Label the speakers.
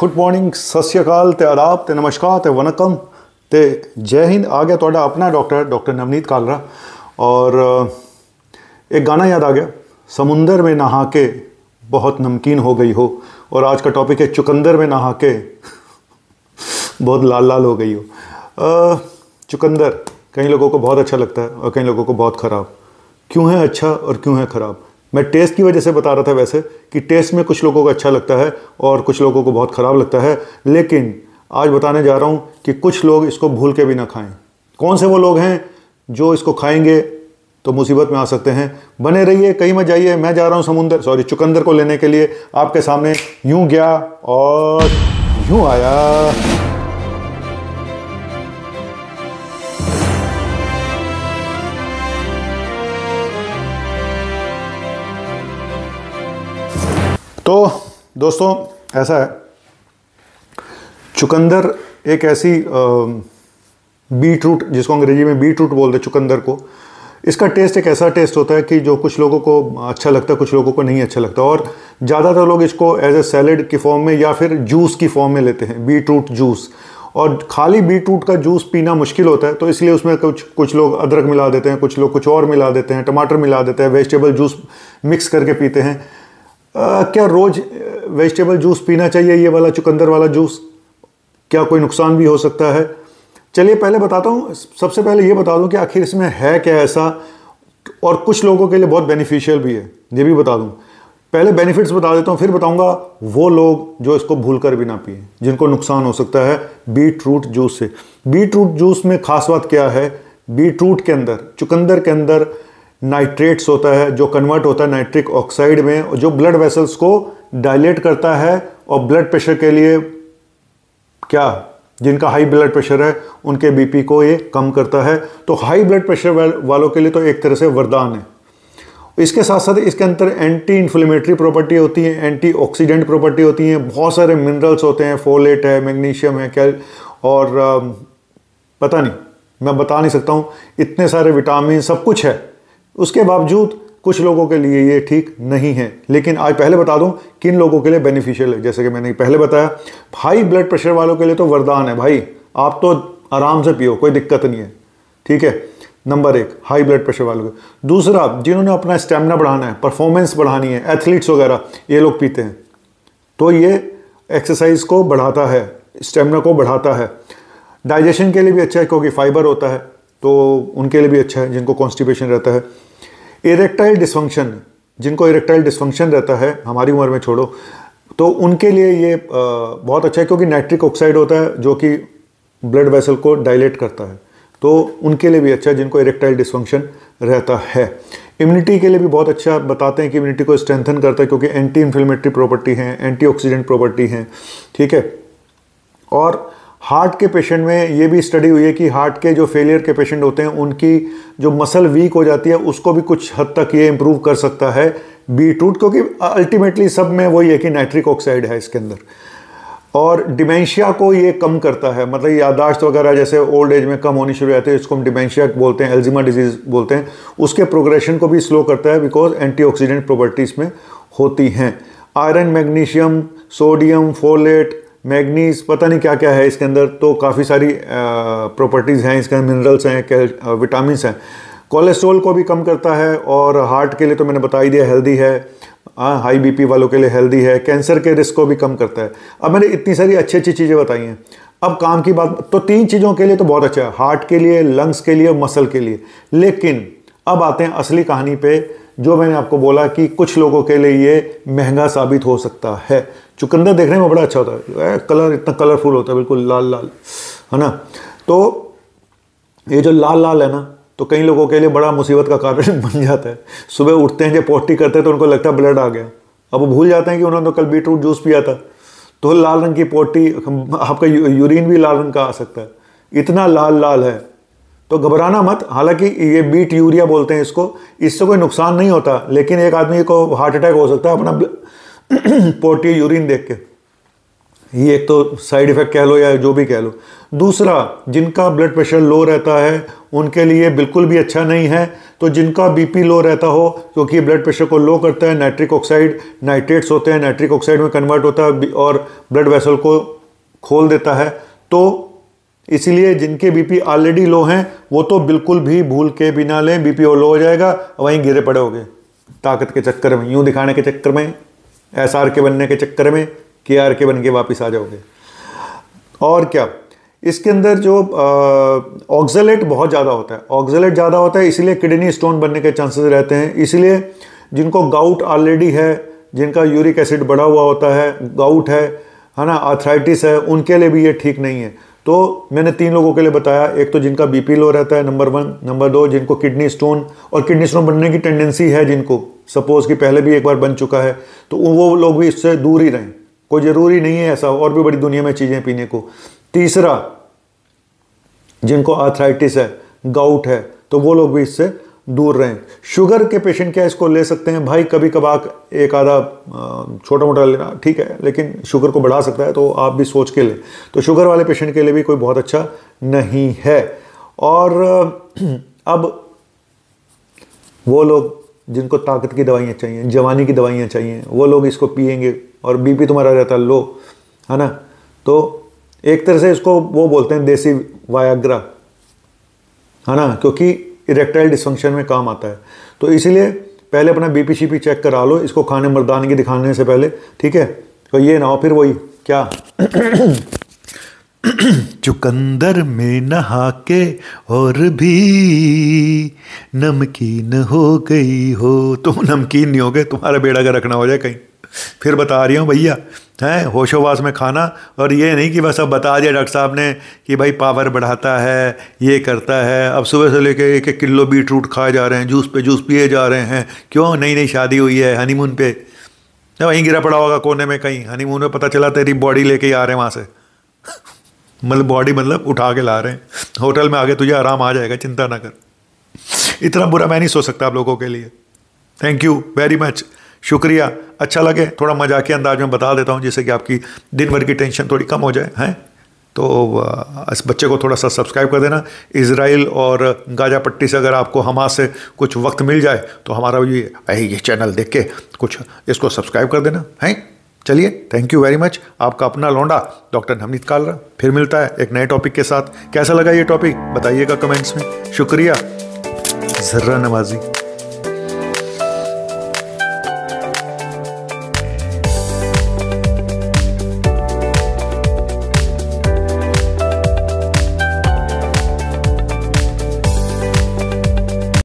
Speaker 1: good morning सत श्रीकाल ਅਕਾਲ ਤੇ ਆਦਾਬ ਤੇ ਨਮਸਕਾਰ ਤੇ ਵਨਕਮ ਤੇ ਜੈ ਹਿੰਦ ਆ ਗਿਆ डॉक्टर डॉक्टर ਡਾਕਟਰ ਡਾਕਟਰ और एक गाना याद आ गया समुंदर में नहा के बहुत नमकीन हो गई हो और आज का टॉपिक है चुकंदर में नहा के बहुत लाल लाल हो गई हो चुकंदर कई लोगों को बहुत अच्छा लगता है और कई लोगों को बहुत ख़राब क्यों है अच्छा और क्यों है ख़राब मैं टेस्ट की वजह से बता रहा था वैसे कि टेस्ट में कुछ लोगों को अच्छा लगता है और कुछ लोगों को बहुत ख़राब लगता है लेकिन आज बताने जा रहा हूँ कि कुछ लोग इसको भूल के भी ना खाएं कौन से वो लोग हैं जो इसको खाएंगे तो मुसीबत में आ सकते हैं बने रहिए कहीं मत जाइए मैं जा रहा हूँ समुंदर सॉरी चुकंदर को लेने के लिए आपके सामने यूँ गया और यूँ आया तो दोस्तों ऐसा है चुकंदर एक ऐसी बीट रूट जिसको अंग्रेजी में बीट रूट बोलते चुकंदर को इसका टेस्ट एक ऐसा टेस्ट होता है कि जो कुछ लोगों को अच्छा लगता है कुछ लोगों को नहीं अच्छा लगता और ज़्यादातर लोग इसको एज ए सैलड की फॉर्म में या फिर जूस की फॉर्म में लेते हैं बीट रूट जूस और खाली बीट रूट का जूस पीना मुश्किल होता है तो इसलिए उसमें कुछ कुछ लोग अदरक मिला देते हैं कुछ लोग कुछ और मिला देते हैं टमाटर मिला देते हैं वेजिटेबल जूस मिक्स करके पीते हैं क्या रोज़ वेजिटेबल जूस पीना चाहिए ये वाला चुकंदर वाला जूस क्या कोई नुकसान भी हो सकता है चलिए पहले बताता हूँ सबसे पहले ये बता दूँ कि आखिर इसमें है क्या ऐसा और कुछ लोगों के लिए बहुत बेनिफिशियल भी है ये भी बता दूँ पहले बेनिफिट्स बता देता हूँ फिर बताऊँगा वो लोग जो इसको भूल कर भी ना पिए जिनको नुकसान हो सकता है बीट रूट जूस से बीट रूट जूस में खास बात क्या है बीट रूट के अंदर चुकंदर के अंदर नाइट्रेट्स होता है जो कन्वर्ट होता है नाइट्रिक ऑक्साइड में और जो ब्लड वेसल्स को डायलेट करता है और ब्लड प्रेशर के लिए क्या जिनका हाई ब्लड प्रेशर है उनके बीपी को ये कम करता है तो हाई ब्लड प्रेशर वालों के लिए तो एक तरह से वरदान है इसके साथ साथ इसके अंदर एंटी इन्फ्लेमेटरी प्रॉपर्टी होती है एंटी ऑक्सीडेंट प्रॉपर्टी होती है बहुत सारे मिनरल्स होते हैं फोलेट है मैग्नीशियम है कैल और पता नहीं मैं बता नहीं सकता हूँ इतने सारे विटामिन सब कुछ है उसके बावजूद कुछ लोगों के लिए ये ठीक नहीं है लेकिन आज पहले बता दूं किन लोगों के लिए बेनिफिशियल है जैसे कि मैंने पहले बताया हाई ब्लड प्रेशर वालों के लिए तो वरदान है भाई आप तो आराम से पियो कोई दिक्कत नहीं है ठीक है नंबर एक हाई ब्लड प्रेशर वालों के दूसरा जिन्होंने अपना स्टेमिना बढ़ाना है परफॉर्मेंस बढ़ानी है एथलीट्स वगैरह ये लोग पीते हैं तो ये एक्सरसाइज को बढ़ाता है स्टेमिना को बढ़ाता है डाइजेशन के लिए भी अच्छा है क्योंकि फाइबर होता है तो उनके लिए भी अच्छा है जिनको कॉन्स्टिपेशन रहता है इरेक्टाइल डिसफंक्शन जिनको इरेक्टाइल डिसफंक्शन रहता है हमारी उम्र में छोड़ो तो उनके लिए ये बहुत अच्छा है क्योंकि नाइट्रिक ऑक्साइड होता है जो कि ब्लड वेसल को डायलेट करता है तो उनके लिए भी अच्छा है जिनको इरेक्टाइल डिसफंक्शन रहता है इम्यूनिटी के लिए भी बहुत अच्छा बताते हैं कि इम्यूनिटी को स्ट्रेंथन करता है क्योंकि एंटी इन्फ्लेमेटरी प्रॉपर्टी हैं ऑक्सीडेंट प्रॉपर्टी हैं ठीक है और हार्ट के पेशेंट में ये भी स्टडी हुई है कि हार्ट के जो फेलियर के पेशेंट होते हैं उनकी जो मसल वीक हो जाती है उसको भी कुछ हद तक ये इम्प्रूव कर सकता है बीट रूट क्योंकि अल्टीमेटली सब में वही है कि नाइट्रिक ऑक्साइड है इसके अंदर और डिमेंशिया को ये कम करता है मतलब यादाश्त वगैरह जैसे ओल्ड एज में कम होनी शुरू होती है इसको हम डिमेंशिया बोलते हैं एल्जिमा डिजीज़ बोलते हैं उसके प्रोग्रेशन को भी स्लो करता है बिकॉज एंटीऑक्सीडेंट प्रॉपर्टीज़ में होती हैं iron magnesium sodium folate manganese पता नहीं क्या क्या है इसके अंदर तो काफ़ी सारी प्रॉपर्टीज़ हैं इसके अंदर मिनरल्स हैं विटामिन हैं कोलेस्ट्रोल को भी कम करता है और हार्ट के लिए तो मैंने बता ही दिया हेल्दी है हाँ हाई बीपी वालों के लिए हेल्दी है कैंसर के रिस्क को भी कम करता है अब मैंने इतनी सारी अच्छी अच्छी चीज़ें बताई हैं अब काम की बात तो तीन चीज़ों के लिए तो बहुत अच्छा है हार्ट के लिए लंग्स के लिए मसल के लिए लेकिन अब आते हैं असली कहानी पर जो मैंने आपको बोला कि कुछ लोगों के लिए ये महंगा साबित हो सकता है चुकंदर देखने में बड़ा अच्छा होता है कलर इतना कलरफुल होता है बिल्कुल लाल लाल है ना तो ये जो लाल लाल है ना तो कई लोगों के लिए बड़ा मुसीबत का कारण बन जाता है सुबह उठते हैं जब पोटी करते हैं तो उनको लगता है ब्लड आ गया अब वो भूल जाते हैं कि उन्होंने तो कल बीटरूट जूस पिया था तो लाल रंग की पोटी आपका यूरिन भी लाल रंग का आ सकता है इतना लाल लाल है तो घबराना मत हालांकि ये बीट यूरिया बोलते हैं इसको इससे कोई नुकसान नहीं होता लेकिन एक आदमी को हार्ट अटैक हो सकता है अपना पोटी यूरिन देख के ये एक तो साइड इफ़ेक्ट कह लो या जो भी कह लो दूसरा जिनका ब्लड प्रेशर लो रहता है उनके लिए बिल्कुल भी अच्छा नहीं है तो जिनका बीपी लो रहता हो क्योंकि ब्लड प्रेशर को लो करता है नाइट्रिक ऑक्साइड नाइट्रेट्स होते हैं नाइट्रिक ऑक्साइड में कन्वर्ट होता है और ब्लड वेसल को खोल देता है तो इसीलिए जिनके बीपी ऑलरेडी लो हैं वो तो बिल्कुल भी भूल के बिना लें बीपी और लो हो जाएगा वहीं गिरे पड़े होंगे ताकत के चक्कर में यूं दिखाने के चक्कर में एस के बनने के चक्कर में के आर के बन के वापस आ जाओगे और क्या इसके अंदर जो ऑक्जलेट बहुत ज़्यादा होता है ऑक्जलेट ज़्यादा होता है इसीलिए किडनी स्टोन बनने के चांसेस रहते हैं इसलिए जिनको गाउट ऑलरेडी है जिनका यूरिक एसिड बढ़ा हुआ होता है गाउट है है ना आर्थराइटिस है उनके लिए भी ये ठीक नहीं है तो मैंने तीन लोगों के लिए बताया एक तो जिनका बीपी लो रहता है नंबर वन नंबर दो जिनको किडनी स्टोन और किडनी स्टोन बनने की टेंडेंसी है जिनको सपोज़ कि पहले भी एक बार बन चुका है तो वो लोग भी इससे दूर ही रहें कोई ज़रूरी नहीं है ऐसा और भी बड़ी दुनिया में चीज़ें पीने को तीसरा जिनको आर्थराइटिस है गाउट है तो वो लोग भी इससे दूर रहें शुगर के पेशेंट क्या इसको ले सकते हैं भाई कभी कभार एक आधा छोटा मोटा लेना ठीक है लेकिन शुगर को बढ़ा सकता है तो आप भी सोच के लें तो शुगर वाले पेशेंट के लिए भी कोई बहुत अच्छा नहीं है और अब वो लोग जिनको ताकत की दवाइयाँ चाहिए जवानी की दवाइयाँ चाहिए वो लोग इसको पियेंगे और बीपी तुम्हारा रहता है लो है ना तो एक तरह से इसको वो बोलते हैं देसी वायाग्रा है ना क्योंकि इरेक्टाइल डिस्फंक्शन में काम आता है तो इसीलिए पहले अपना B P C P check करा लो इसको खाने मर्दानगी दिखाने से पहले ठीक है तो ये ना हो फिर वही क्या चुकंदर में नहा के और भी नमकीन हो गई हो तुम नमकीन नहीं हो गए तुम्हारा बेड़ा का रखना हो जाए कहीं फिर बता रही हूँ भैया हैं होशोवास में खाना और ये नहीं कि बस अब बता दिया डॉक्टर साहब ने कि भाई पावर बढ़ाता है ये करता है अब सुबह से लेके एक एक किलो बीट रूट खाए जा रहे हैं जूस पे जूस पिए जा रहे हैं क्यों नई नई शादी हुई है हनीमून पे वहीं गिरा पड़ा होगा कोने में कहीं हनीमून में पता चला तेरी बॉडी लेके आ रहे हैं वहाँ से मतलब बॉडी मतलब उठा के ला रहे हैं होटल में आगे तुझे आराम आ जाएगा चिंता ना कर इतना बुरा मैं नहीं सोच सकता आप लोगों के लिए थैंक यू वेरी मच शुक्रिया अच्छा लगे थोड़ा मजाक के अंदाज में बता देता हूँ जिससे कि आपकी दिन भर की टेंशन थोड़ी कम हो जाए हैं तो इस बच्चे को थोड़ा सा सब्सक्राइब कर देना इसराइल और गाजा पट्टी से अगर आपको हमास से कुछ वक्त मिल जाए तो हमारा ये ये चैनल देख के कुछ इसको सब्सक्राइब कर देना हैं चलिए थैंक यू वेरी मच आपका अपना लौंडा डॉक्टर नवनीत कालरा फिर मिलता है एक नए टॉपिक के साथ कैसा लगा ये टॉपिक बताइएगा कमेंट्स में शुक्रिया जर्रा नवाजी